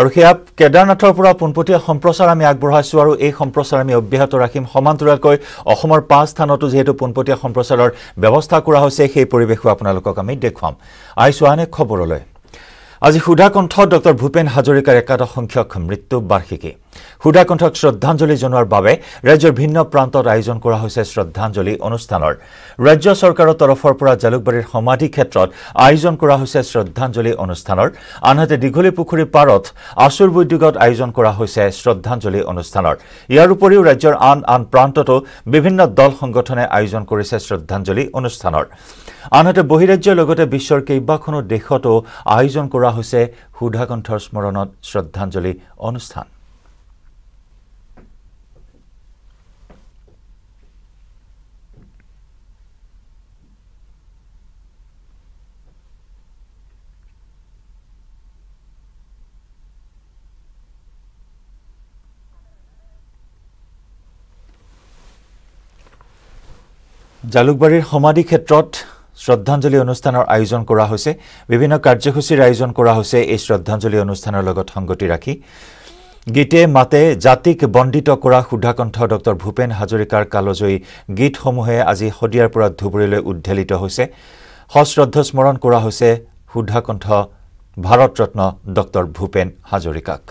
আৰু সেয়া কেদাৰনাথৰ পৰা পোনপটীয়া সম্প্ৰচাৰ আমি আগবঢ়াইছোঁ আৰু এই সম্প্ৰচাৰ আমি অব্যাহত ৰাখিম সমান্তৰালকৈ অসমৰ পাঁচ স্থানতো যিহেতু পোনপটীয়া সম্প্ৰচাৰৰ ব্যৱস্থা কৰা হৈছে সেই পৰিৱেশো আপোনালোকক আমি দেখুৱাম আহিছোঁ আন খবৰলৈ আজি সুধাকণ্ঠ ডঃ ভূপেন হাজৰিকাৰ একাদশ সংখ্যক মৃত্যু বাৰ্ষিকী সুধাকণ্ঠক শ্ৰদ্ধাঞ্জলি জনোৱাৰ বাবে ৰাজ্যৰ ভিন্ন প্ৰান্তত আয়োজন কৰা হৈছে শ্ৰদ্ধাঞ্জলি অনুষ্ঠানৰ ৰাজ্য চৰকাৰৰ তৰফৰ পৰা জালুকবাৰীৰ সমাধি ক্ষেত্ৰত আয়োজন কৰা হৈছে শ্ৰদ্ধাঞ্জলি অনুষ্ঠানৰ আনহাতে দীঘলী পুখুৰী পাৰত আচুৰ উদ্যোগত আয়োজন কৰা হৈছে শ্ৰদ্ধাঞ্জলি অনুষ্ঠানৰ ইয়াৰ উপৰিও ৰাজ্যৰ আন আন প্ৰান্ততো বিভিন্ন দল সংগঠনে আয়োজন কৰিছে শ্ৰদ্ধাঞ্জলি অনুষ্ঠানৰ আনহাতে বহিৰাজ্যৰ লগতে বিশ্বৰ কেইবাখনো দেশতো আয়োজন কৰা হৈছে সুধাকণ্ঠৰ স্মৰণত শ্ৰদ্ধাঞ্জলি অনুষ্ঠান জালুকবাৰীৰ সমাধি ক্ষেত্ৰত শ্ৰদ্ধাঞ্জলি অনুষ্ঠানৰ আয়োজন কৰা হৈছে বিভিন্ন কাৰ্যসূচীৰ আয়োজন কৰা হৈছে এই শ্ৰদ্ধাঞ্জলি অনুষ্ঠানৰ লগত সংগতি ৰাখি গীতে মাতে জাতিক বণ্ডিত কৰা সুধাকণ্ঠ ডঃ ভূপেন হাজৰিকাৰ কালজয়ী গীতসমূহে আজি শদিয়াৰ পৰা ধুবুৰীলৈ উদ্ধেলিত হৈছে সশ্ৰদ্ধ স্মৰণ কৰা হৈছে সুধাকণ্ঠ ভাৰতৰত্ন ডঃ ভূপেন হাজৰিকাক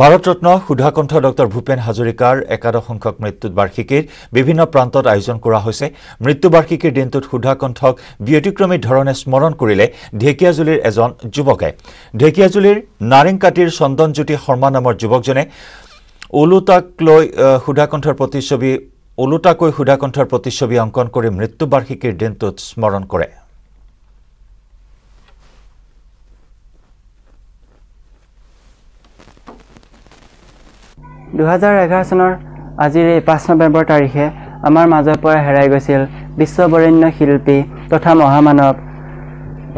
ভাৰতৰত্ন সুধাকণ্ঠ ডঃ ভূপেন হাজৰিকাৰ একাদশ সংখ্যক মৃত্যু বাৰ্ষিকীৰ বিভিন্ন প্ৰান্তত আয়োজন কৰা হৈছে মৃত্যু বাৰ্ষিকীৰ দিনটোত সুধাকণ্ঠক ব্যতিক্ৰমী ধৰণে স্মৰণ কৰিলে ঢেকীয়াজুলিৰ এজন যুৱকে ঢেকীয়াজুলিৰ নাৰিংকাটিৰ চন্দনজ্যোতি শৰ্মা নামৰ যুৱকজনে ওলোটাক লৈ সুধাকণ্ঠৰ প্ৰতিচ্ছবি ওলোটাকৈ সুধাকণ্ঠৰ প্ৰতিচ্ছবি অংকন কৰি মৃত্যু বাৰ্ষিকীৰ দিনটোত স্মৰণ কৰে দুহেজাৰ এঘাৰ চনৰ আজিৰ এই পাঁচ নৱেম্বৰ তাৰিখে আমাৰ মাজৰ পৰা হেৰাই গৈছিল বিশ্ববৰেণ্য শিল্পী তথা মহামানৱ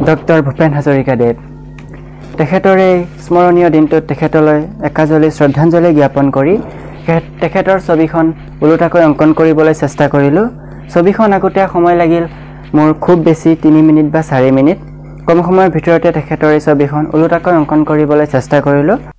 ডক্টৰ ভূপেন হাজৰিকাদেৱ তেখেতৰ এই স্মৰণীয় দিনটোত তেখেতলৈ একাঁজলি শ্ৰদ্ধাঞ্জলি জ্ঞাপন কৰি তেখেতৰ ছবিখন ওলোটাকৈ অংকন কৰিবলৈ চেষ্টা কৰিলোঁ ছবিখন আঁকোতে সময় লাগিল মোৰ খুব বেছি তিনি মিনিট বা চাৰি মিনিট কম সময়ৰ ভিতৰতে তেখেতৰ এই ছবিখন ওলোটাকৈ অংকন কৰিবলৈ চেষ্টা কৰিলোঁ